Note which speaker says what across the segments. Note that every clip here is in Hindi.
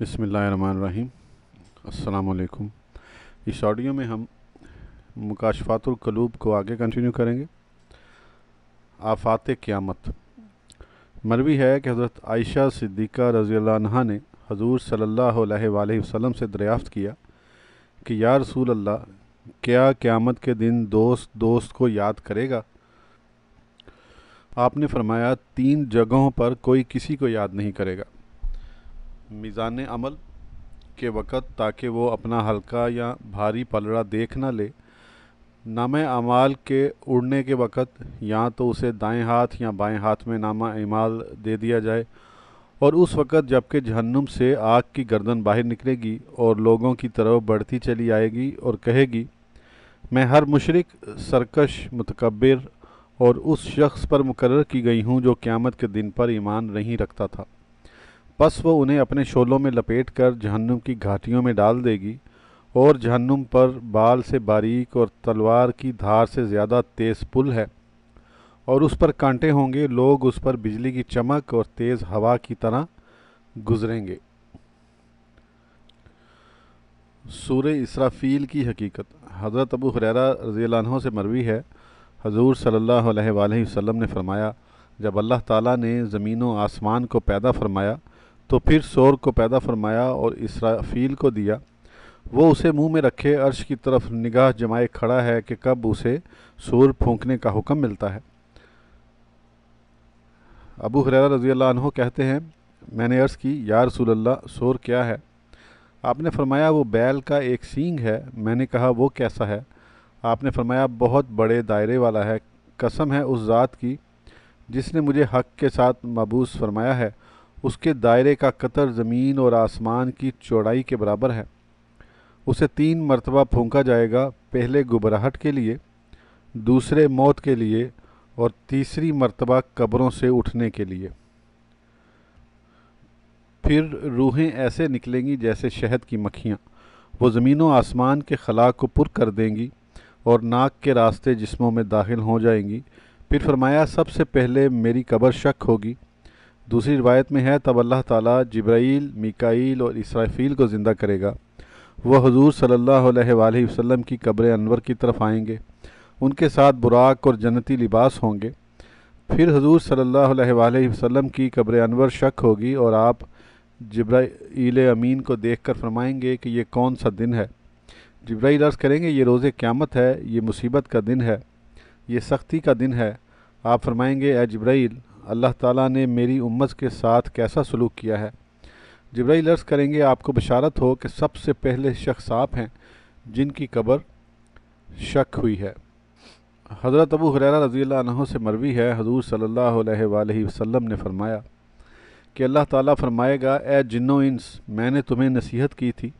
Speaker 1: बसमीम अल्लाम इस ऑडियो में हम मकाशफ़ातुलकलूब को आगे कंटिन्यू करेंगे आफात क़्यामत मरवी है कि हज़रत आयशा सिद्दीक़ा रज़ी अल्लाह ने हजूर सल्ला वसम से दरियाफ़त किया कि या रसूल अल्लाह क्या क़्यामत के दिन दोस्त दोस्त को याद करेगा आपने फरमाया तीन जगहों पर कोई किसी को याद नहीं करेगा मीज़ान अमल के वक़्त ताकि वो अपना हल्का या भारी पलड़ा देख ना ले नाम अमाल के उड़ने के वक़्त या तो उसे दाएं हाथ या बाएं हाथ में नामा अमाल दे दिया जाए और उस वक़्त जबकि जहन्नुम से आग की गर्दन बाहर निकलेगी और लोगों की तरफ बढ़ती चली आएगी और कहेगी मैं हर मशरक सरकश मतकबर और उस शख्स पर मुकर की गई हूँ जो क़्यामत के दिन पर ईमान नहीं रखता था बस वो उन्हें अपने शोलों में लपेट कर जहन्नुम की घाटियों में डाल देगी और जहन्नुम पर बाल से बारीक और तलवार की धार से ज़्यादा तेज़ पुल है और उस पर कांटे होंगे लोग उस पर बिजली की चमक और तेज़ हवा की तरह गुजरेंगे सूर इसराफील की हकीकत हज़रत अबू हुररा रज़ी से मरवी है हजूर सल्ला वसम ने फ़रमाया जब अल्लाह ताला ने ज़मीन व आसमान को पैदा फरमाया तो फिर शोर को पैदा फरमाया और इसराफील को दिया वो उसे मुंह में रखे अर्श की तरफ निगाह जमाए खड़ा है कि कब उसे सूर फूंकने का हुक्म मिलता है अबू हरेरा रजी अल्लाह कहते हैं मैंने अर्ज़ की या रसूल्ला शोर क्या है आपने फरमाया वो बैल का एक सींग है मैंने कहा वो कैसा है आपने फरमाया बहुत बड़े दायरे वाला है कसम है उस ज़ात की जिसने मुझे हक के साथ मबूस फरमाया है उसके दायरे का कतर ज़मीन और आसमान की चौड़ाई के बराबर है उसे तीन मरतबा फूका जाएगा पहले घबराहट के लिए दूसरे मौत के लिए और तीसरी मरतबा कब्रों से उठने के लिए फिर रूहें ऐसे निकलेंगी जैसे शहद की मक्खियाँ वो ज़मीनों आसमान के खला को पुर कर देंगी और नाक के रास्ते जिस्मों में दाखिल हो जाएंगी फिर फरमाया सबसे पहले मेरी कब्र शक होगी दूसरी रिवायत में है तब अल्लाह ताला जिब्राइल मिकाइल और इसराफील को ज़िंदा करेगा वह हजूर सल्ला वसम की कब्र अनवर की तरफ आएंगे उनके साथ बुराक और जन्नती लिबास होंगे फिर हजूर सल्ला वसम की कब्र अनवर शक होगी और आप जब्राईल अमीन को देख कर फरमाएँगे कि यह कौन सा दिन है जब्राई अर्ज़ करेंगे ये रोज़ क़्यामत है ये मुसीबत का दिन है ये सख्ती का दिन है आप फरमाएंगे ए जब्राईल अल्लाह ताला ने मेरी उम्मत के साथ कैसा सलूक किया है जब्राइल अर्ज़ करेंगे आपको बशारत हो कि सबसे पहले शख्स आप हैं जिनकी कबर शक हुई है हज़रत अबू हर रज़ी से मरवी है हजूर सल्ला वसम ने फ़रमाया कि अल्लाह ताला फ़रमाएगा ए जिन्नो इंस मैंने तुम्हें नसीहत की थी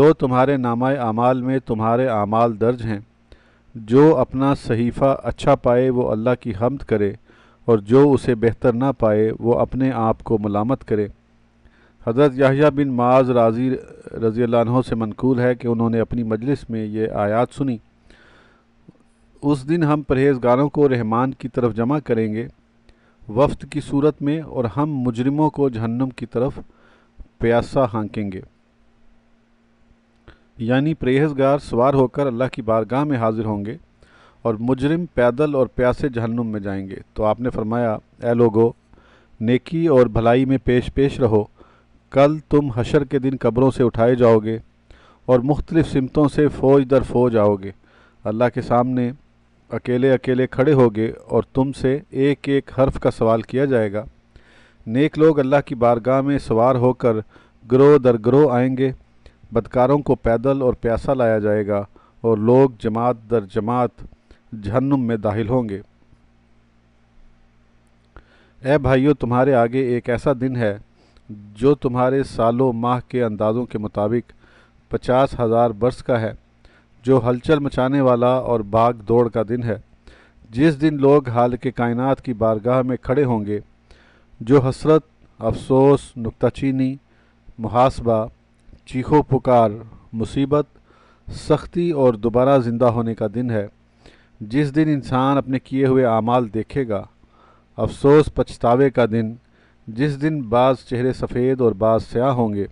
Speaker 1: लो तुम्हारे नामा आमाल में तुम्हारे आमाल दर्ज हैं जो अपना सहीफ़ा अच्छा पाए वो अल्लाह की हमद करे और जो उसे बेहतर ना पाए वो अपने आप को मलामत करे हज़रत याहिया बिन माज राजी रज़ी अल्लाह से मनकूल है कि उन्होंने अपनी मजलिस में ये आयात सुनी उस दिन हम परहेजगारों को रहमान की तरफ जमा करेंगे वफ्त की सूरत में और हम मुजरिमों को जहन्नम की तरफ प्यासा हाँकेंगे यानी परहेजगार सवार होकर अल्लाह की बारगाह में हाजिर होंगे और मुजरिम पैदल और प्यासे जहन्नुम में जाएंगे तो आपने फरमाया ए लोगो नेकी और भलाई में पेश पेश रहो कल तुम हशर के दिन कब्रों से उठाए जाओगे और मुख्तलिफ़ सिमतों से फ़ौज दर फौज आओगे अल्लाह के सामने अकेले अकेले खड़े होगे और तुमसे एक एक हर्फ का सवाल किया जाएगा नेक लोग अल्लाह की बारगाह में सवार होकर ग्रोह दर ग्रोह आएंगे बदकारों को पैदल और प्यासा लाया जाएगा और लोग जमात दर जमात जहन्नुम में दाखिल होंगे ए भाइयों तुम्हारे आगे एक ऐसा दिन है जो तुम्हारे सालों माह के अंदाज़ों के मुताबिक पचास हज़ार बरस का है जो हलचल मचाने वाला और भाग दौड़ का दिन है जिस दिन लोग हाल के कायनात की बारगाह में खड़े होंगे जो हसरत अफसोस नुकताचीनी मुहासबा चीखो पुकार मुसीबत सख्ती और दोबारा ज़िंदा होने का दिन है जिस दिन इंसान अपने किए हुए अमाल देखेगा अफसोस पछतावे का दिन जिस दिन बाज़ चेहरे सफ़ेद और बाज़ स्याह होंगे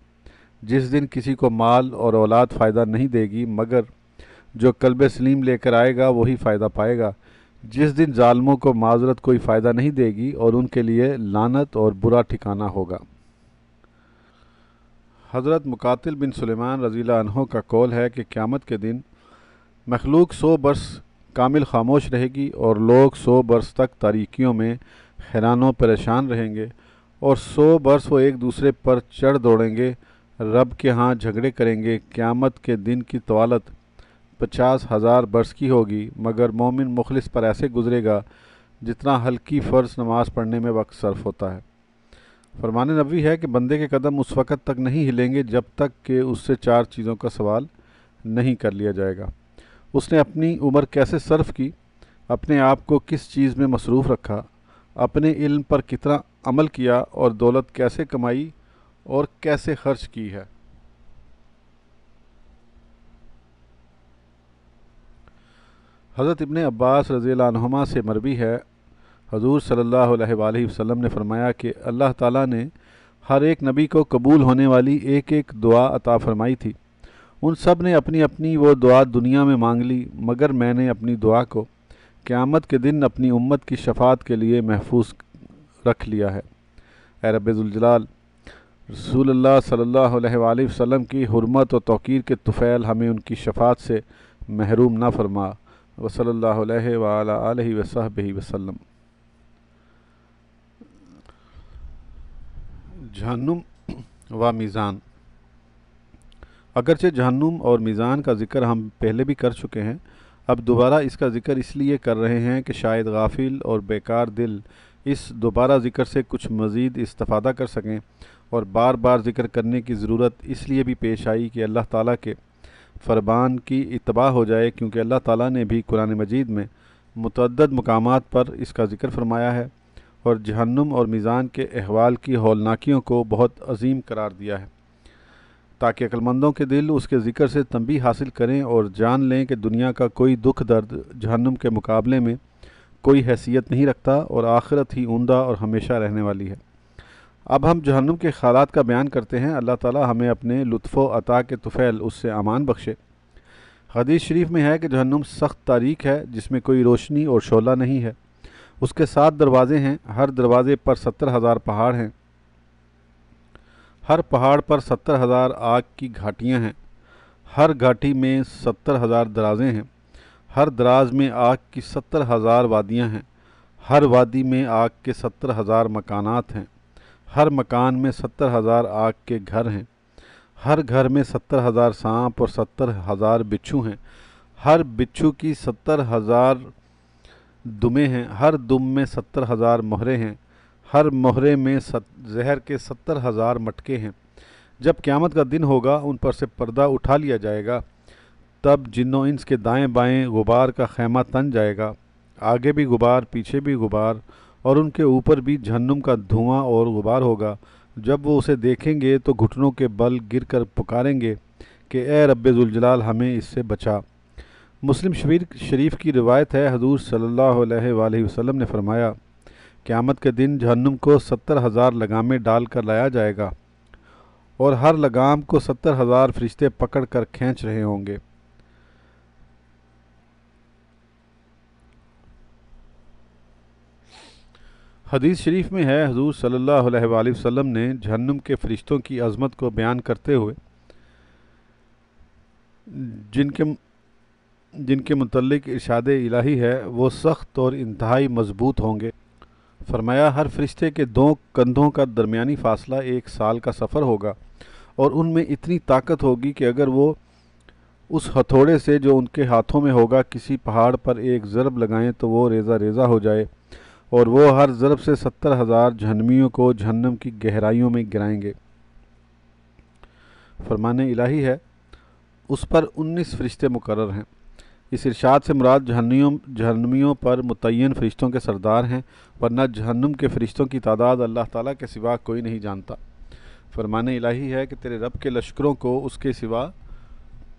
Speaker 1: जिस दिन किसी को माल और औलाद फ़ायदा नहीं देगी मगर जो कल्ब सलीम लेकर आएगा वही फ़ायदा पाएगा जिस दिन ालमों को माजरत कोई फ़ायदा नहीं देगी और उनके लिए लानत और बुरा ठिकाना होगा हज़रत मुकातिल बिन सुलेमान रज़ी अनहों का कौल है कि क़्यामत के दिन मखलूक सौ बरस कामिल खामोश रहेगी और लोग सौ बरस तक तारीकियों में हैरानों परेशान रहेंगे और सौ बरस वो एक दूसरे पर चढ़ दौड़ेंगे रब के हाँ झगड़े करेंगे क़्यामत के दिन की तवालत पचास हज़ार बरस की होगी मगर मोमिन मुखलिस पर ऐसे गुजरेगा जितना हल्की फ़र्ज नमाज़ पढ़ने में वक्त सर्फ होता है फरमान नबी है कि बंदे के कदम उस वक़्त तक नहीं हिलेंगे जब तक कि उससे चार चीज़ों का सवाल नहीं कर लिया जाएगा उसने अपनी उम्र कैसे सर्फ की अपने आप को किस चीज़ में मसरूफ़ रखा अपने इल्म पर कितना अमल किया और दौलत कैसे कमाई और कैसे खर्च की है हज़रत इबन अब्बास रज़ीमा से मरबी है हजूर सल्ला वसम ने फरमाया कि अल्लाह ताला ने हर एक नबी को कबूल होने वाली एक एक दुआ अता फरमाई थी उन सब ने अपनी अपनी वो दुआ दुनिया में मांग ली मगर मैंने अपनी दुआ को क़्यामत के दिन अपनी उम्मत की शफात के लिए महफूज रख लिया है रबाल रसूल सल्ला वसम की हरमत और तोक़ीर के तुफ़ैल हमें उनकी शफात से महरूम ना फरमा वसल्ला वसहब वसलम जहनुम व मीज़ान अगरचे जहन्नुम और मीज़ान का ज़िक्र हम पहले भी कर चुके हैं अब दोबारा इसका ज़िक्र इसलिए कर रहे हैं कि शायद गाफिल और बेकार दिल इस दोबारा ज़िक्र से कुछ मज़ीद इस्तफ़ादा कर सकें और बार बार ज़िक्र करने की ज़रूरत इसलिए भी पेश आई कि अल्लाह ताला के फरबान की इतबा हो जाए क्योंकि अल्लाह ताला ने भी कुरान मजीद में मतदद मकाम पर इसका ज़िक्र फरमाया है और जहन्नुम और मीज़ान के अहवाल की हौलनाकियों को बहुत अजीम करार दिया है ताकि अक्लमंदों के दिल उसके ज़िक्र से तंबी हासिल करें और जान लें कि दुनिया का कोई दुख दर्द जहन्नुम के मुकाबले में कोई हैसियत नहीं रखता और आखिरत ही उमदा और हमेशा रहने वाली है अब हम जहन्नुम के हालात का बयान करते हैं अल्लाह ताला हमें अपने लुत्फ़ अता के तुफ़ैल उससे अमान बख्शे हदीस शरीफ में है कि जहन्नुम सख्त तारीख है जिसमें कोई रोशनी और शोला नहीं है उसके सात दरवाज़े हैं हर दरवाज़े पर सत्तर हज़ार पहाड़ हैं हर पहाड़ पर सत्तर हज़ार आग की घाटियाँ हैं हर घाटी में सत्तर हज़ार दराजें हैं हर दराज में आग की सत्तर हज़ार वादियाँ हैं हर वादी में आग के सत्तर हज़ार मकानात हैं हर मकान में सत्तर हज़ार आग के घर हैं हर घर में सत्तर हज़ार सांप और सत्तर हज़ार बिच्छू हैं हर बिच्छू की सत्तर हज़ार दुमे हैं हर दुम में सत्तर हज़ार मोहरे हैं हर मोहरे में सत, जहर के सत्तर हज़ार मटके हैं जब क़्यामत का दिन होगा उन पर से पर्दा उठा लिया जाएगा तब जिन्नों इंस के दाएं बाएं गुबार का खैमा तन जाएगा आगे भी गुबार पीछे भी गुबार और उनके ऊपर भी जहन्नुम का धुआं और गुबार होगा जब वो उसे देखेंगे तो घुटनों के बल गिर कर पुकारेंगे कि ए रबुलजलाल हमें इससे बचा मुस्लिम शरीफ की रिवायत है हजूर सल्ला वसलम ने फरमाया क़्यामत के दिन जहन्नुम को सत्तर हज़ार लगामें डाल कर लाया जाएगा और हर लगाम को सत्तर हज़ार फरिश्ते पकड़ कर खींच रहे होंगे हदीस शरीफ में है हजूर सल्लल्लाहु वसम ने जहन्नुम के फरिश्तों की अजमत को बयान करते हुए जिनके जिनके मतलब इरशाद इलाही है वो सख्त और इंतहाई मजबूत होंगे फरमाया हर फरिश्ते के दो कंधों का दरमियानी फ़ासला एक साल का सफ़र होगा और उनमें इतनी ताकत होगी कि अगर वो उस हथौड़े से जो उनके हाथों में होगा किसी पहाड़ पर एक ज़रब लगाएं तो वो रेज़ा रेज़ा हो जाए और वो हर ज़रब से सत्तर हज़ार जहनमियों को जहन्नम की गहराइयों में गिराएंगे फरमाने इलाही है उस पर उन्नीस फरिश्ते मुकर हैं इस इरशाद से मुराद जहनियों जहनमियों पर मुतिन फ़रिश्तों के सरदार हैं वरना जहनम के फ़रिश्तों की तादाद अल्लाह ताला के सिवा कोई नहीं जानता फरमान इलाही है कि तेरे रब के लश्करों को उसके सिवा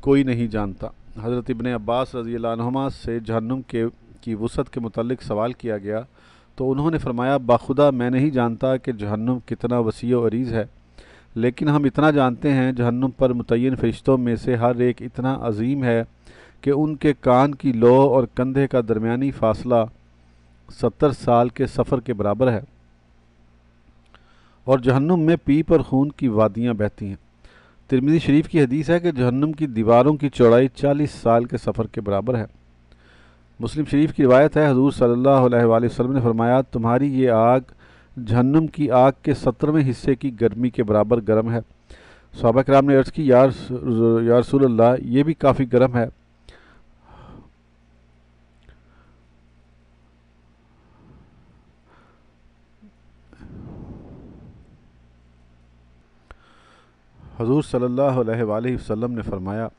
Speaker 1: कोई नहीं जानता हज़रत इबन अब्बास रजी अल्लाहमा से जहनम के की वसत के मतलब सवाल किया गया तो उन्होंने फरमाया बाखुदा मैं नहीं जानता कि जहनम कितना वसी अरीज़ है लेकिन हम इतना जानते हैं जहनम पर मुतिन फ़रिश्तों में से हर एक इतना अजीम है कि उनके कान की लो और कंधे का दरमियानी फासला सत्तर साल के सफ़र के बराबर है और जहन्नुम में पीप और खून की वादियाँ बहती हैं तिरमिजी शरीफ की हदीस है कि जहन्नुम की दीवारों की चौड़ाई चालीस साल के सफ़र के बराबर है मुस्लिम शरीफ की रिवायत है हजूर सल्ला वसलम ने फरमाया तुम्हारी ये आग जहन्नुम की आग के सत्रहवें हिस्से की गर्मी के बराबर गर्म है सहाबा कराम ने अर्ज़ की यार यारसूल्ला ये भी काफ़ी गर्म है हजूर सल्लल्लाहु अलैहि वसल्लम ने फरमाया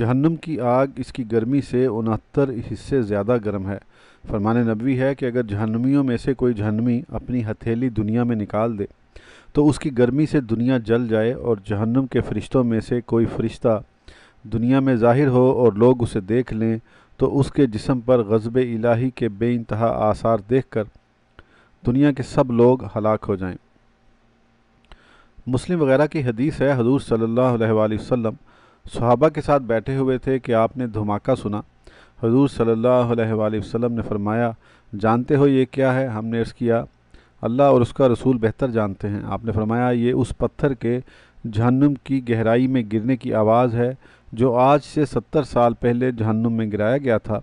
Speaker 1: जहन्नम की आग इसकी गर्मी से उनहत्तर हिस्से ज़्यादा गर्म है फरमान नबी है कि अगर जहन्नमियों में से कोई जहन्नमी अपनी हथेली दुनिया में निकाल दे तो उसकी गर्मी से दुनिया जल जाए और जहन्नम के फरिश्तों में से कोई फरिश्ता दुनिया में ज़ाहिर हो और लोग उसे देख लें तो उसके जिसम पर गज़ब इलाही के बेानतहा आसार देख कर दुनिया के सब लोग हलाक हो जाएं मुस्लिम वगैरह की हदीस है हजूर सल्ला वम वसल्लम सहाबा के साथ बैठे हुए थे कि आपने धमाका सुना हजूर सल्ला वसम ने फरमाया जानते हो ये क्या है हमने अर्ज़ किया अल्लाह और उसका रसूल बेहतर जानते हैं आपने फरमाया ये उस पत्थर के जहन्नुम की गहराई में गिरने की आवाज़ है जो आज से सत्तर साल पहले जहन्नुम में गिराया गया था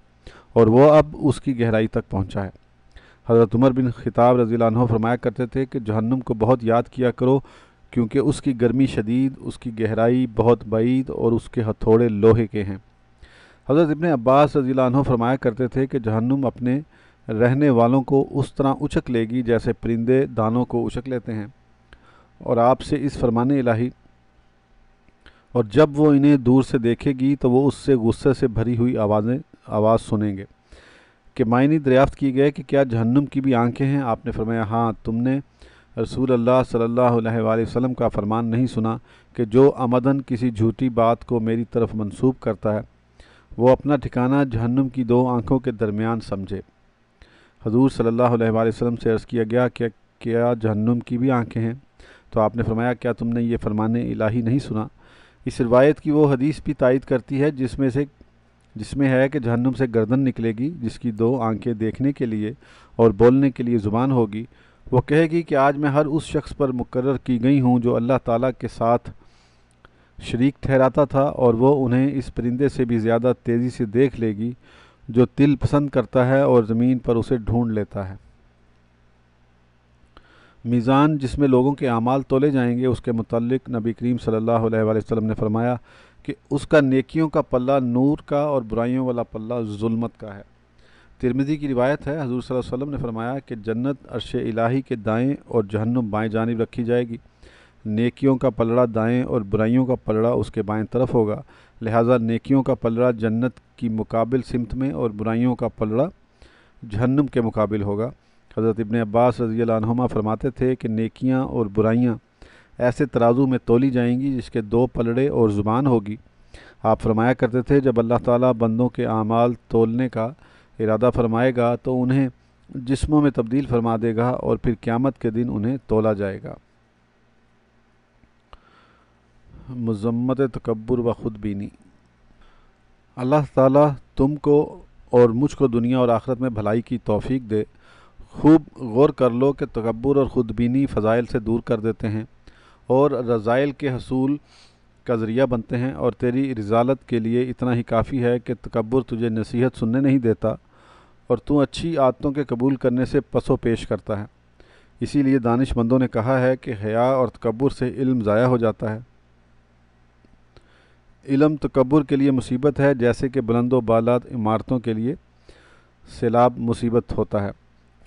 Speaker 1: और वह अब उसकी गहराई तक पहुँचा है हज़रत उमर बिन खिताब रजील फरमाया करते थे कि जहन्नुम को बहुत याद किया करो क्योंकि उसकी गर्मी शदीद उसकी गहराई बहुत बैद और उसके हथौड़े लोहे के हैं हज़रत इबन अब्बास रजी फरमाया करते थे कि जहन्नुम अपने रहने वालों को उस तरह उछक लेगी जैसे परिंदे दानों को उछक लेते हैं और आपसे इस फरमाने इलाही और जब वो इन्हें दूर से देखेगी तो वो उससे गुस्से से भरी हुई आवाज़ें आवाज़ सुनेंगे कि मायने दरियाफ़्त किए गए कि क्या जहन्नुम की भी आंखें हैं आपने फरमाया हाँ तुमने रसूल अल्लाह सल्लल्लाहु अलैहि वसल्लम का फरमान नहीं सुना कि जो आमदन किसी झूठी बात को मेरी तरफ मंसूब करता है वो अपना ठिकाना जहन्नुम की दो आँखों के दरमियान समझे हजूर सल्लल्लाहु अलैहि वसल्लम से अर्ज़ किया गया कि क्या जहन्नुम की भी आँखें हैं तो आपने फरमाया क्या तुमने ये फरमान इलाही नहीं सुना इस रवायत की वो हदीस भी तायद करती है जिसमें से जिसमें है कि जहन्नुम से गर्दन निकलेगी जिसकी दो आंखें देखने के लिए और बोलने के लिए ज़ुबान होगी वो कहेगी कि आज मैं हर उस शख्स पर मुकर की गई हूँ जो अल्लाह ताला के साथ शरीक ठहराता था और वो उन्हें इस परिंदे से भी ज़्यादा तेज़ी से देख लेगी जो तिल पसंद करता है और ज़मीन पर उसे ढूंढ लेता है मीज़ान जिसमें लोगों के अमाल तोले जाएंगे उसके मतलब नबी करीम सल्लल्लाहु वसम ने फरमाया कि उसका नेकियों का पल्ला नूर का और बुराइयों वाला पल्ला जुल्मत का है तिरमिज़ी की रिवायत है हजूर सल वसम वसल्लम ने फरमाया कि जन्नत अरश इलाही के दाएं और जहन्नुम बाएं जानब रखी जाएगी नेकियों का पलड़ा दाएं और बुराइयों का पलड़ा उसके बाएं तरफ होगा लिहाजा नेकियों का पलड़ा जन्नत की मुकाबिल सिमत में और बुराइयों का पलड़ा जहन्नुम के मुकाबिल होगा हज़रत इबन अब्बास रजी फरमाते थे कि नेकियाँ और बुराइयाँ ऐसे तराजू में तोली जाएंगी जिसके दो पलड़े और ज़ुबान होगी आप फरमाया करते थे जब अल्लाह ताला बंदों के आमाल तोलने का इरादा फरमाएगा तो उन्हें जिस्मों में तब्दील फरमा देगा और फिर क़्यामत के दिन उन्हें तोला जाएगा मज़म्मत तकबर व ख़ुदबीनी अल्लाह ताला तुमको और मुझको दुनिया और आखरत में भलाई की तौफीक दे खूब गौर कर लो कि तकबर और ख़ुदबीनी फ़जाइल से दूर कर देते हैं और रज़ाइल के हसूल का ज़रिया बनते हैं और तेरी रजालत के लिए इतना ही काफ़ी है कि तकबर तुझे नसीहत सुनने नहीं देता और तू अच्छी आदतों के कबूल करने से पसो पेश करता है इसीलिए दानिशमंदों ने कहा है कि हया और तकबर से इल्म ज़ाया हो जाता है इलम तकबर के लिए मुसीबत है जैसे कि बुलंद बालात इमारतों के लिए सैलाब मुसीबत होता है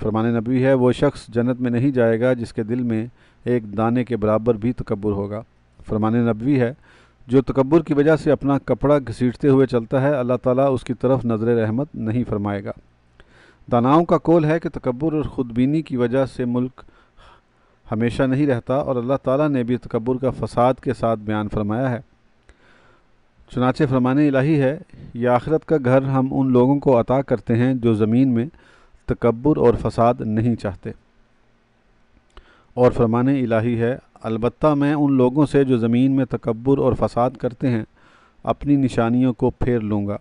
Speaker 1: फरमान नबी है वो शख्स जन्नत में नहीं जाएगा जिसके दिल में एक दाने के बराबर भी तकबर होगा फरमान नबी है जो तकबर की वजह से अपना कपड़ा घसीटते हुए चलता है अल्लाह ताला उसकी तरफ नज़र रहमत नहीं फरमाएगा दानाओं का कौल है कि तकबर और ख़ुदबीनी की वजह से मुल्क हमेशा नहीं रहता और अल्लाह ताला ने भी तकबर का फसाद के साथ बयान फरमाया है चुनाचे फरमाने इलाही है यह आखरत का घर हम उन लोगों को अता करते हैं जो ज़मीन में तकबर और फसाद नहीं चाहते और फरमाने इलाही है अलबत् मैं उन लोगों से जो ज़मीन में तकबर और फसाद करते हैं अपनी निशानियों को फेर लूँगा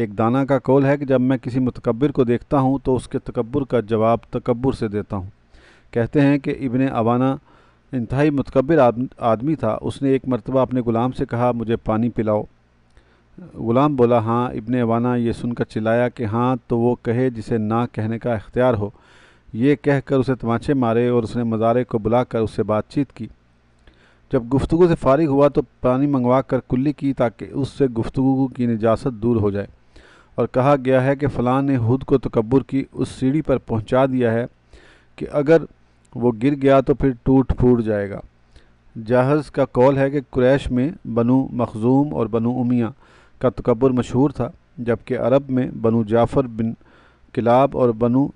Speaker 1: एक दाना का कौल है कि जब मैं किसी मतकबर को देखता हूँ तो उसके तकबर का जवाब तकबर से देता हूँ कहते हैं कि इबन अवाना इंतहाई मतकबर आदमी था उसने एक मरतबा अपने ग़ुलाम से कहा मुझे पानी पिलाओ ग़ुलाम बोला हाँ इबन अवाना ये सुनकर चिल्लाया कि हाँ तो वो कहे जिसे ना कहने का इख्तियार हो ये कहकर उसे तमाचे मारे और उसने मज़ारे को बुलाकर उससे बातचीत की जब गुफ्तु से फारिग हुआ तो पानी मंगवा कर कुल्ली की ताकि उससे गुफ्तु की निजात दूर हो जाए और कहा गया है कि फ़लाँ ने हुद को तकबर की उस सीढ़ी पर पहुंचा दिया है कि अगर वो गिर गया तो फिर टूट फूट जाएगा जहाज़ का कौल है कि क्रैश में बनु मखजूम और बनु उमिया का तकबर मशहूर था जबकि अरब में बनु जाफ़र बिन किलाब और बनु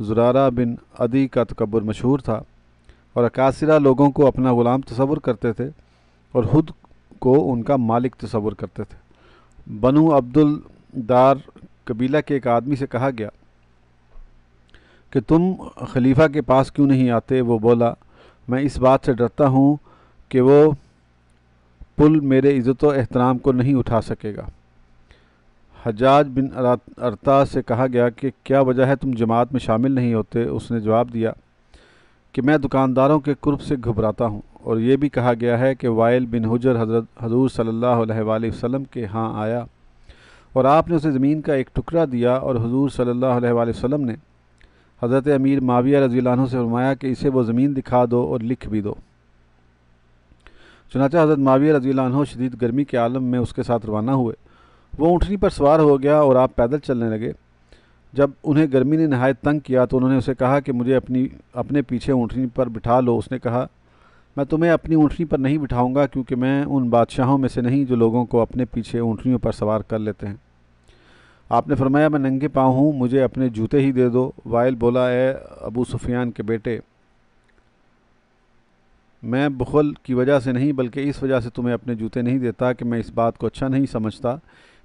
Speaker 1: जुरारा बिन अदी का तकबर मशहूर था और अकासरा लोगों को अपना ग़ुलाम तस्वुर करते थे और ख़ुद को उनका मालिक तस्वुर करते थे बनु अब्दुल दार कबीला के एक आदमी से कहा गया कि तुम खलीफा के पास क्यों नहीं आते वो बोला मैं इस बात से डरता हूँ कि वो पुल मेरे इज़्ज़त एहतराम को नहीं उठा सकेगा हजाज बिन अरता से कहा गया कि क्या वजह है तुम जमात में शामिल नहीं होते उसने जवाब दिया कि मैं दुकानदारों के कुर्ब से घबराता हूँ और ये भी कहा गया है कि वाइल बिन हजर हजरत हजूर सल्ला वसलम के हाँ आया और आपने उसे ज़मीन का एक टुकड़ा दिया और हजूर सल्ला वसम ने हज़रत अमीर माविया रजी से फरमाया कि इसे वो ज़मीन दिखा दो और लिख भी दो चनाचा हज़रत माविया रजी शदीद गर्मी के आलम में उसके साथ रवाना हुए वो ऊँटनी पर सवार हो गया और आप पैदल चलने लगे जब उन्हें गर्मी ने नहायत तंग किया तो उन्होंने उसे कहा कि मुझे अपनी अपने पीछे ऊँटनी पर बिठा लो उसने कहा मैं तुम्हें अपनी ऊँटनी पर नहीं बिठाऊँगा क्योंकि मैं उन बादशाहों में से नहीं जो लोगों को अपने पीछे ऊँटनियों पर सवार कर लेते हैं आपने फरमाया मैं नंगे पाँव हूँ मुझे अपने जूते ही दे दो वायल बोला है अबू सुफियान के बेटे मैं बुखल की वजह से नहीं बल्कि इस वजह से तुम्हें अपने जूते नहीं देता कि मैं इस बात को अच्छा नहीं समझता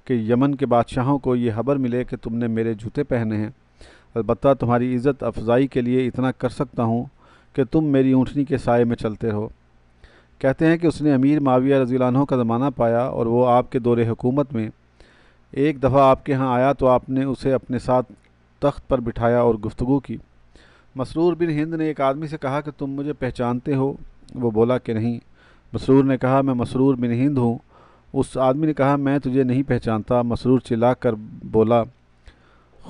Speaker 1: कि यमन के बादशाहों को ये खबर मिले कि तुमने मेरे जूते पहने हैं अलबत् तुम्हारी इज़्ज़त अफजाई के लिए इतना कर सकता हूँ कि तुम मेरी ऊँटनी के साय में चलते रहो कहते हैं कि उसने अमीर माविया रजीलानों का ज़माना पाया और वो आपके दौरे हुकूमत में एक दफ़ा आपके यहाँ आया तो आपने उसे अपने साथ तख्त पर बिठाया और गुफ्तु की मसरूर बिन हिंद ने एक आदमी से कहा कि तुम मुझे पहचानते हो वो बोला कि नहीं मसरूर ने कहा मैं मसरूर बिन हिंद हूँ उस आदमी ने कहा मैं तुझे नहीं पहचानता मसरूर चिल्ला कर बोला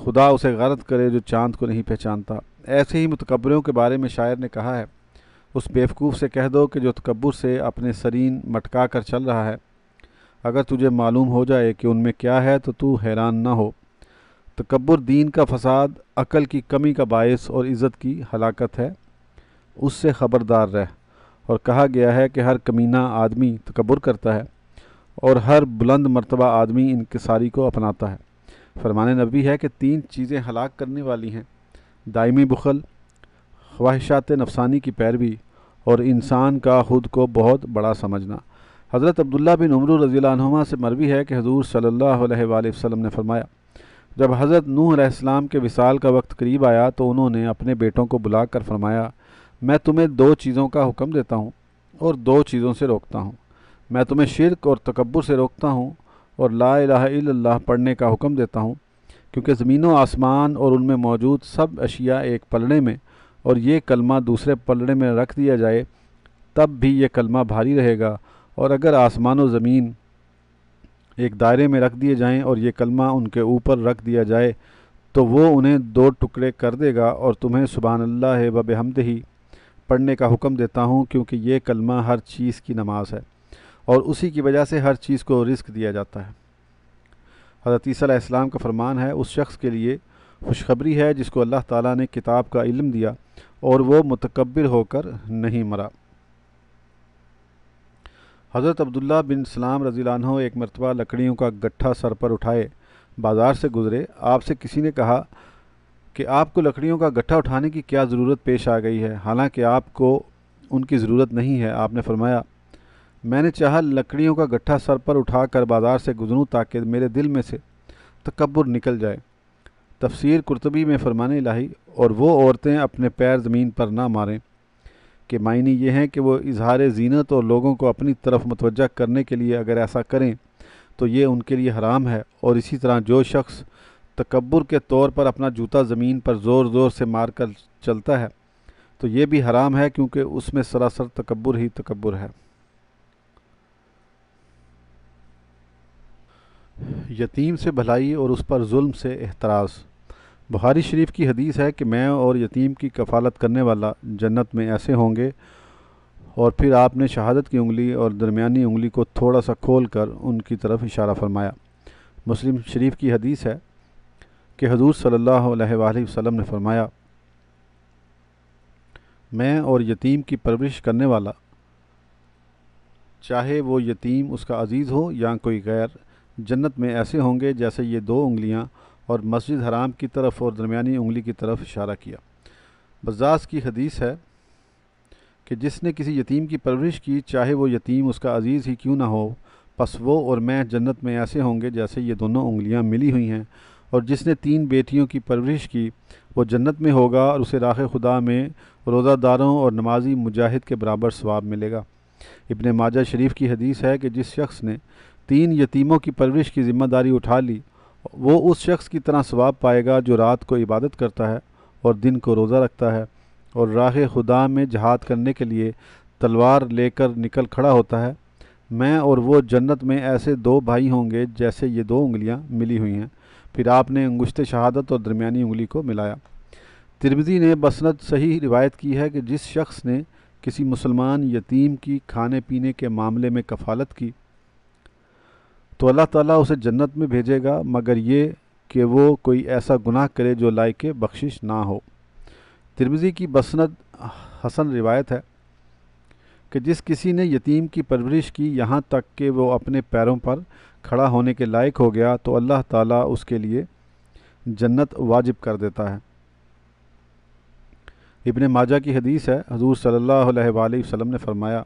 Speaker 1: खुदा उसे गलत करे जो चाँद को नहीं पहचानता ऐसे ही मुतकबरों के बारे में शायर ने कहा है उस बेवकूफ़ से कह दो कि जो तकबर से अपने सरीन मटका कर चल रहा है अगर तुझे मालूम हो जाए कि उनमें क्या है तो तू हैरान ना हो तकबर दीन का फसाद अकल की कमी का बायस और इज़्ज़त की हलाकत है उससे ख़बरदार रह और कहा गया है कि हर कमीना आदमी तकबर करता है और हर बुलंद मरतबा आदमी इनकसारी को अपनाता है फरमान नबी है कि तीन चीज़ें हलाक करने वाली हैं दायमी बुखल ख्वाहिशात नफसानी की पैरवी और इंसान का ख़ुद को बहुत बड़ा समझना हज़रत अब्दुल्ला बिन उमर रज़ीमा से मरवी है कि हजूर सल्ला वसम ने फरमाया जब हज़रत नूसम के विसाल का वक्त करीब आया तो उन्होंने अपने बेटों को बुला कर फरमाया मैं तुम्हें दो चीज़ों का हुक्म देता हूँ और दो चीज़ों से रोकता हूँ मैं तुम्हें शिरक और तकबर से रोकता हूँ और ला इलाहा पढ़ने का हुक्म देता हूँ क्योंकि ज़मीन व आसमान और उनमें मौजूद सब अशिया एक पलड़े में और ये कलमा दूसरे पलड़े में रख दिया जाए तब भी ये कलमा भारी रहेगा और अगर आसमान व ज़मीन एक दायरे में रख दिए जाएं और ये कलमा उनके ऊपर रख दिया जाए तो वो उन्हें दो टुकड़े कर देगा और तुम्हें सुबह अल्लाह बब हमद ही पढ़ने का हुक्म देता हूँ क्योंकि ये कलमा हर चीज़ की नमाज है और उसी की वजह से हर चीज़ को रिस्क दिया जाता है हज़रत का फरमान है उस शख्स के लिए खुशखबरी है जिसको अल्लाह ताला ने किताब का इल्म दिया और वो मतकबर होकर नहीं मरा हज़रत अब्दुल्ला बिन सलाम रज़ी एक मरतबा लकड़ियों का गट्ठा सर पर उठाए बाज़ार से गुज़रे आपसे किसी ने कहा कि आपको लकड़ियों का गट्ठा उठाने की क्या ज़रूरत पेश आ गई है हालांकि आपको उनकी ज़रूरत नहीं है आपने फरमाया मैंने चाहा लकड़ियों का गट्ठा सर पर उठा कर बाज़ार से गुजरूँ ताकि मेरे दिल में से तकबर निकल जाए तफसीर कुरतबी में फरमाने लाही और वो औरतें अपने पैर ज़मीन पर ना मारें के मायने ये हैं कि वो इजहार जीनत और लोगों को अपनी तरफ मतवज करने के लिए अगर ऐसा करें तो ये उनके लिए हराम है और इसी तरह जो शख्स तकबर के तौर पर अपना जूता ज़मीन पर ज़ोर ज़ोर से मार कर चलता है तो ये भी हराम है क्योंकि उसमें सरासर तकबर ही तकबर है यतीम से भलाई और उस पर जुल्म से एहतराज़ बुखारी शरीफ की हदीस है कि मैं और यतीम की कफ़ालत करने वाला जन्नत में ऐसे होंगे और फिर आपने शहादत की उंगली और दरमियानी उंगली को थोड़ा सा खोल कर उनकी तरफ इशारा फरमाया मुस्लिम शरीफ की हदीस है कि हजूर सल्ला वसम ने फरमाया मैं और यतीम की परवरिश करने वाला चाहे वो यतीम उसका अज़ीज़ हो या कोई गैर जन्नत में ऐसे होंगे जैसे ये दो उंगलियाँ और मस्जिद हराम की तरफ और दरमिया उंगली की तरफ इशारा किया बजाज की हदीस है कि जिसने किसी यतीम की परवरिश की चाहे वो यतीम उसका अजीज़ ही क्यों ना हो बस वो और मैं जन्नत में ऐसे होंगे जैसे ये दोनों उंगलियां मिली हुई हैं और जिसने तीन बेटियों की परवरिश की वो जन्नत में होगा और उसे राह खुदा में रोज़ादारों और नमाजी मुजाहिद के बराबर स्वाब मिलेगा इबन माजा शरीफ की हदीस है कि जिस शख्स ने तीन यतीमों की परवरिश की ज़िम्मेदारी उठा ली वो उस शख्स की तरह स्वाब पाएगा जो रात को इबादत करता है और दिन को रोज़ा रखता है और राह खुदा में जहाद करने के लिए तलवार लेकर निकल खड़ा होता है मैं और वो जन्नत में ऐसे दो भाई होंगे जैसे ये दो उंगलियां मिली हुई हैं फिर आपने अंगुश्त शहादत और दरमियानी उंगली को मिलाया तिरमिज़ी ने बसनत सही रिवायत की है कि जिस शख्स ने किसी मुसलमान यतीम की खाने पीने के मामले में कफालत की तो अल्लाह ताला उसे जन्नत में भेजेगा मगर ये कि वो कोई ऐसा गुनाह करे जो लायक बख्शिश ना हो तिरमिज़ी की बसनद हसन रिवायत है कि जिस किसी ने यतीम की परवरिश की यहाँ तक कि वो अपने पैरों पर खड़ा होने के लायक हो गया तो अल्लाह ताला उसके लिए जन्नत वाजिब कर देता है इबन माजा की हदीस है हजूर सल्लल्लाहु अलैहि वसल्लम ने फरमाया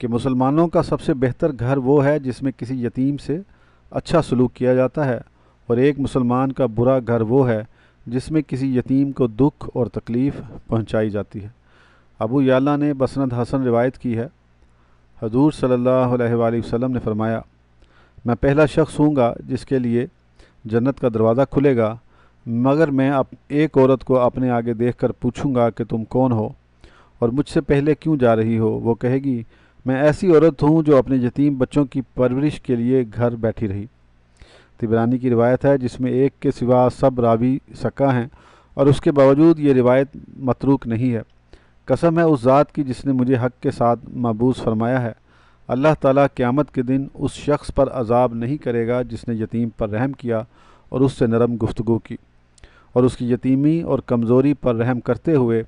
Speaker 1: कि मुसलमानों का सबसे बेहतर घर वो है जिसमें किसी यतीम से अच्छा सलूक किया जाता है और एक मुसलमान का बुरा घर वो है जिसमें किसी यतीम को दुख और तकलीफ़ पहुंचाई जाती है अबू याला ने बसनत हसन रिवायत की है हजूर सल्लल्लाहु अलैहि वसल्लम ने फरमाया मैं पहला शख्स हूँ जिसके लिए जन्नत का दरवाज़ा खुलेगा मगर मैं अप एक औरत को अपने आगे देख कर पूछूँगा कि तुम कौन हो और मुझसे पहले क्यों जा रही हो वो कहेगी मैं ऐसी औरत हूँ जो अपने यतीम बच्चों की परवरिश के लिए घर बैठी रही तिबरानी की रिवायत है जिसमें एक के सिवा सब रावी सका हैं और उसके बावजूद ये रिवायत मतरूक नहीं है कसम है उस ज़ात की जिसने मुझे हक के साथ मबूज फरमाया है अल्लाह ताला क़्यामत के दिन उस शख्स पर अजाब नहीं करेगा जिसने यतीम पर रहम किया और उससे नरम गुफ्तु की और उसकी यतीमी और कमज़ोरी पर रहम करते हुए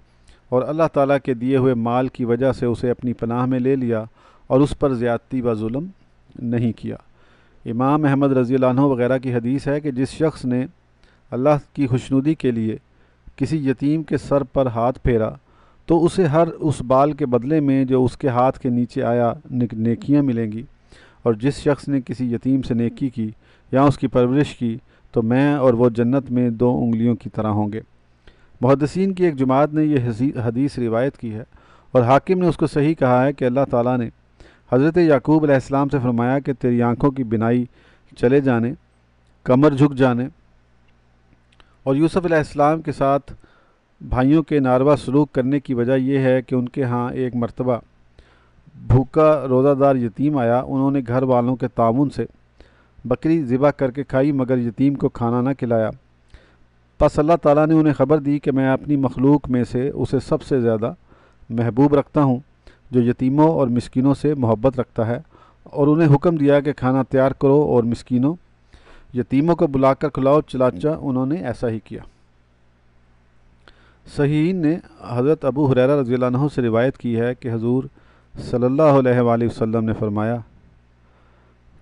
Speaker 1: और अल्लाह ताला के दिए हुए माल की वजह से उसे अपनी पनाह में ले लिया और उस पर ज़्यादती व जुल्म नहीं किया इमाम अहमद रज़ी वगैरह की हदीस है कि जिस शख्स ने अल्लाह की खुशनुदी के लिए किसी यतीम के सर पर हाथ फेरा तो उसे हर उस बाल के बदले में जो उसके हाथ के नीचे आया नेकियां मिलेंगी और जिस शख्स ने किसी यतीम से नेकी की या उसकी परवरिश की तो मैं और वो जन्नत में दो उंगलियों की तरह होंगे मुहदसिन की एक जमात ने यह हदीस रिवायत की है और हाकिम ने उसको सही कहा है कि अल्लाह ताला ने हज़रत याकूब अलैहिस्सलाम से फरमाया कि तेरी आँखों की बिनाई चले जाने कमर झुक जाने और यूसुफ़ अलैहिस्सलाम के साथ भाइयों के नारवा सलूक करने की वजह यह है कि उनके यहाँ एक मरतबा भूखा रोज़ादार यतीम आया उन्होंने घर वालों के ताउन से बकरी ज़िबा करके खाई मगर यतीम को खाना ना खिलाया बस अल्लाह ताला ने उन्हें ख़बर दी कि मैं अपनी मखलूक में से उसे सबसे ज़्यादा महबूब रखता हूँ जो यतीमों और मस्किनों से मोहब्बत रखता है और उन्हें हुक्म दिया कि खाना तैयार करो और मस्किनों यतीमों को बुलाकर खुलाओ चलाचा उन्होंने ऐसा ही किया सही ने हज़रत अबू हुरैरा रज़ी से रिवायत की है कि हजूर सल्लल्लाहु अलैहि वसल्लम ने फ़रमाया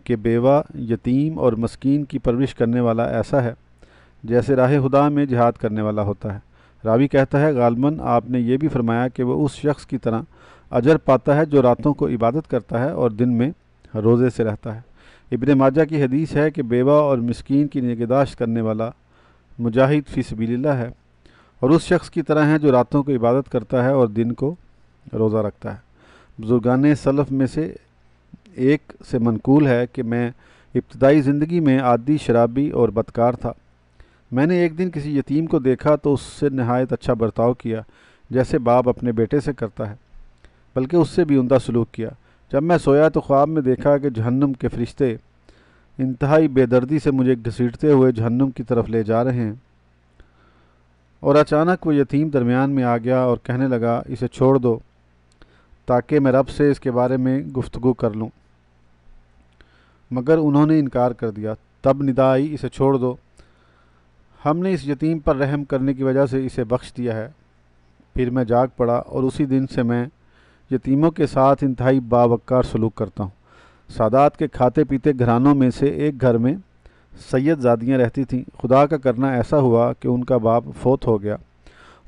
Speaker 1: कि बेवा यतीम और मस्कीन की परवरिश करने वाला ऐसा है जैसे राह हुदा में जिहाद करने वाला होता है रावी कहता है गालमन आपने ये भी फरमाया कि वह उस शख्स की तरह अजर पाता है जो रातों को इबादत करता है और दिन में रोज़े से रहता है इबन माजा की हदीस है कि बेवा और मस्किन की निगदाश्त करने वाला मुजाहिद फ़ी सबीला है और उस शख्स की तरह है जो रातों को इबादत करता है और दिन को रोज़ा रखता है बुजुर्गान सलफ़ में से एक से मनकूल है कि मैं इब्तदाई ज़िंदगी में आदि शराबी और बदकार था मैंने एक दिन किसी यतीम को देखा तो उससे नहायत अच्छा बर्ताव किया जैसे बाप अपने बेटे से करता है बल्कि उससे भी उमदा सलूक किया जब मैं सोया तो ख्वाब में देखा कि जहन्नम के फरिश्ते इंतहाई बेदर्दी से मुझे घसीटते हुए जहन्नम की तरफ ले जा रहे हैं और अचानक वो यतीम दरमियान में आ गया और कहने लगा इसे छोड़ दो ताकि मैं रब से इसके बारे में गुफ्तु कर लूँ मगर उन्होंने इनकार कर दिया तब निदा आई इसे छोड़ दो हमने इस यतीम पर रहम करने की वजह से इसे बख्श दिया है फिर मैं जाग पड़ा और उसी दिन से मैं यतीमों के साथ इंतहाई बावक्कार सलूक करता हूँ सादात के खाते पीते घरानों में से एक घर में सैयद जादियाँ रहती थीं खुदा का करना ऐसा हुआ कि उनका बाप फोत हो गया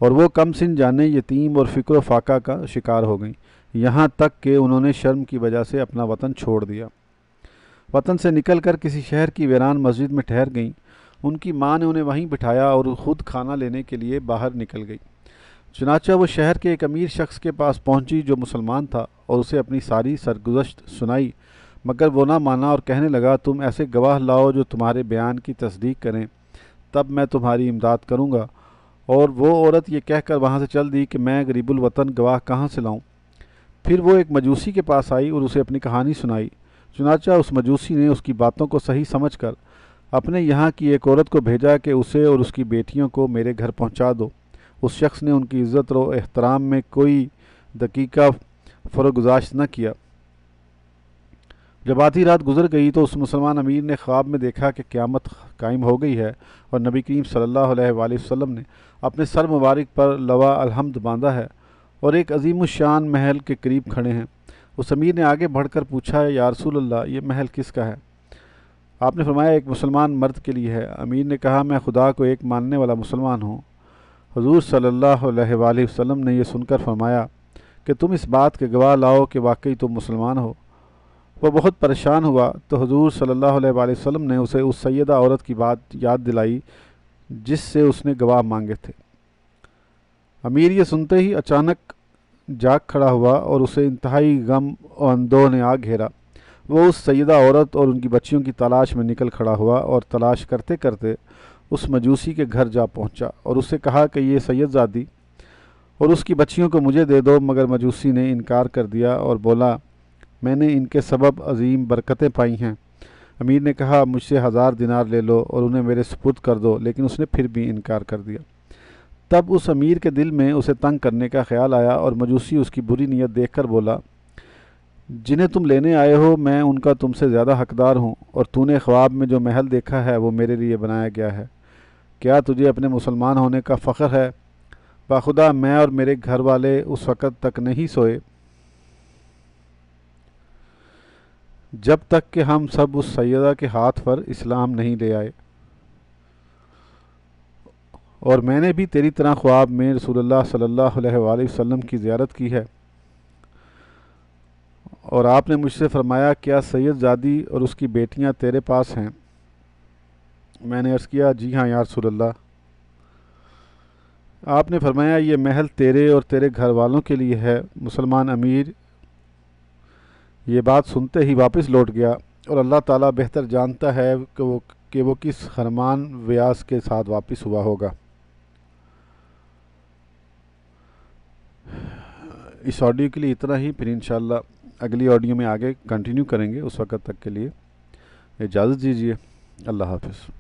Speaker 1: और वो कम सिन जाने यतीम और फ़िक्र फाका का शिकार हो गई यहाँ तक कि उन्होंने शर्म की वजह से अपना वतन छोड़ दिया वतन से निकल कर किसी शहर की वीरान मस्जिद में ठहर गईं उनकी माँ ने उन्हें वहीं बिठाया और ख़ुद खाना लेने के लिए बाहर निकल गई चुनाचा वो शहर के एक अमीर शख्स के पास पहुंची जो मुसलमान था और उसे अपनी सारी सरगुजश्त सुनाई मगर वो ना माना और कहने लगा तुम ऐसे गवाह लाओ जो तुम्हारे बयान की तस्दीक करें तब मैं तुम्हारी इमदाद करूँगा और वो औरत ये कहकर वहाँ से चल दी कि मैं गरीबुल वतन गवाह कहाँ से लाऊँ फिर वो एक मजूसी के पास आई और उसे अपनी कहानी सुनाई चुनाचा उस मजूसी ने उसकी बातों को सही समझ कर अपने यहाँ की एक औरत को भेजा कि उसे और उसकी बेटियों को मेरे घर पहुँचा दो उस शख्स ने उनकी इज़्ज़त और एहतराम में कोई दकीका फरोगुजाश न किया जब आधी रात गुजर गई तो उस मुसलमान अमीर ने ख्वाब में देखा कि क़्यामत कायम हो गई है और नबी करीम सल्लल्लाहु अलैहि वसल्लम ने अपने सर मुबारक पर लवा अलहमद बांधा है और एक अजीम शान महल के करीब खड़े हैं उस अमीर ने आगे बढ़कर पूछा है यारसूल्ला ये महल किसका है आपने फरमाया एक मुसलमान मर्द के लिए है अमीर ने कहा मैं खुदा को एक मानने वाला मुसलमान हूँ हजूर सल्ला वसम ने यह सुनकर फरमाया कि तुम इस बात के गवाह लाओ कि वाकई तुम मुसलमान हो वह बहुत परेशान हुआ तो हजूर सल्ला वसम ने उसे उस सैदा औरत की बात याद दिलाई जिससे उसने गवाह मांगे थे अमीर ये सुनते ही अचानक जाग खड़ा हुआ और उसे इंतहाई गम और अंदोह ने आ घेरा वो उस सैदा औरत और उनकी बच्चियों की तलाश में निकल खड़ा हुआ और तलाश करते करते उस मजूसी के घर जा पहुंचा और उससे कहा कि ये सैदजादी और उसकी बच्चियों को मुझे दे दो मगर मजूसी ने इनकार कर दिया और बोला मैंने इनके सबब अजीम बरकतें पाई हैं अमीर ने कहा मुझसे हज़ार दिनार ले लो और उन्हें मेरे सपुर्द कर दो लेकिन उसने फिर भी इनकार कर दिया तब उस अमीर के दिल में उसे तंग करने का ख्याल आया और मजूसी उसकी बुरी नीयत देखकर बोला जिन्हें तुम लेने आए हो मैं उनका तुमसे ज़्यादा हकदार हूँ और तूने ख्वाब में जो महल देखा है वो मेरे लिए बनाया गया है क्या तुझे अपने मुसलमान होने का फ़ख्र है बाखुदा मैं और मेरे घर वाले उस वक़्त तक नहीं सोए जब तक कि हम सब उस सैदा के हाथ पर इस्लाम नहीं ले आए और मैंने भी तेरी तरह ख्वाब में रसूल सल्ला वसम की ज़्यारत की है और आपने मुझसे फरमाया क्या सैयद जादी और उसकी बेटियां तेरे पास हैं मैंने अर्ज़ किया जी हाँ यार सुल्ला आपने फरमाया ये महल तेरे और तेरे घर वालों के लिए है मुसलमान अमीर ये बात सुनते ही वापस लौट गया और अल्लाह ताला बेहतर जानता है कि वो कि वो किस हरमान व्यास के साथ वापस हुआ होगा इस ऑडियो के लिए इतना ही फिर इनशाला अगली ऑडियो में आगे कंटिन्यू करेंगे उस वक्त तक के लिए इजाज़त दीजिए अल्लाह हाफिज़